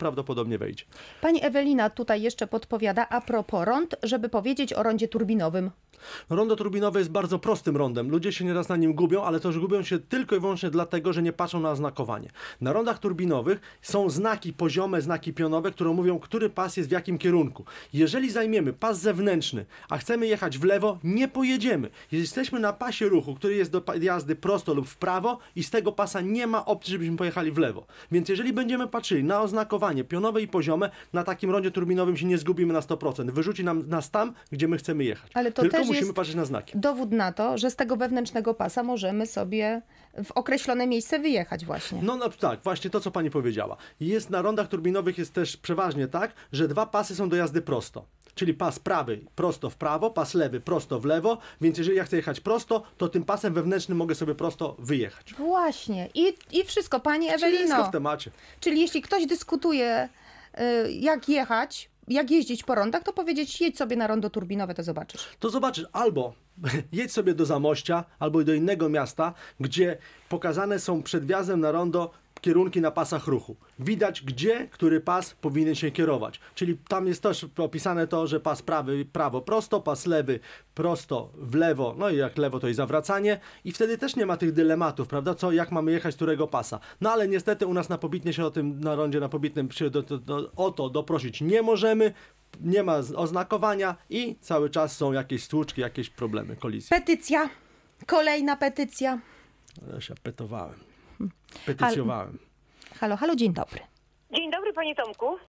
prawdopodobnie wejdzie. Pani Ewelina tutaj jeszcze podpowiada a propos rond, żeby powiedzieć o rondzie turbinowym. Rondo turbinowe jest bardzo prostym rondem. Ludzie się nieraz na nim gubią, ale też gubią się tylko i wyłącznie dlatego, że nie patrzą na oznakowanie. Na rondach turbinowych są znaki poziome, znaki pionowe, które mówią, który pas jest w jakim kierunku. Jeżeli zajmiemy pas zewnętrzny, a chcemy jechać w lewo, nie pojedziemy. Jeśli jesteśmy na pasie ruchu, który jest do jazdy prosto lub w prawo i z tego pasa nie ma opcji, żebyśmy pojechali w lewo. Więc jeżeli będziemy patrzyli na oznakowanie, pionowanie, pionowe i poziome, na takim rondzie turbinowym się nie zgubimy na 100%. Wyrzuci nam, nas tam, gdzie my chcemy jechać. Ale to Tylko też musimy patrzeć na znaki. Dowód na to, że z tego wewnętrznego pasa możemy sobie w określone miejsce wyjechać właśnie. No, no tak, właśnie to, co pani powiedziała. Jest na rondach turbinowych jest też przeważnie tak, że dwa pasy są do jazdy prosto czyli pas prawy prosto w prawo, pas lewy prosto w lewo, więc jeżeli ja chcę jechać prosto, to tym pasem wewnętrznym mogę sobie prosto wyjechać. Właśnie. I, i wszystko, Pani Ewelino. Czyli wszystko w temacie. Czyli jeśli ktoś dyskutuje, y, jak jechać, jak jeździć po rondach, to powiedzieć jedź sobie na rondo turbinowe, to zobaczysz. To zobaczysz. Albo jedź sobie do Zamościa, albo do innego miasta, gdzie pokazane są przed wjazdem na rondo kierunki na pasach ruchu. Widać, gdzie który pas powinien się kierować. Czyli tam jest też opisane to, że pas prawy prawo prosto, pas lewy prosto w lewo, no i jak lewo to i zawracanie i wtedy też nie ma tych dylematów, prawda, co, jak mamy jechać, którego pasa. No ale niestety u nas na pobitnie się o tym, na rondzie na pobitnym się do, do, do, o to doprosić nie możemy, nie ma oznakowania i cały czas są jakieś stłuczki, jakieś problemy, kolizje. Petycja, kolejna petycja. Ja się petowałem. Petycjowałem. Halo, halo, dzień dobry. Dzień dobry, panie Tomku.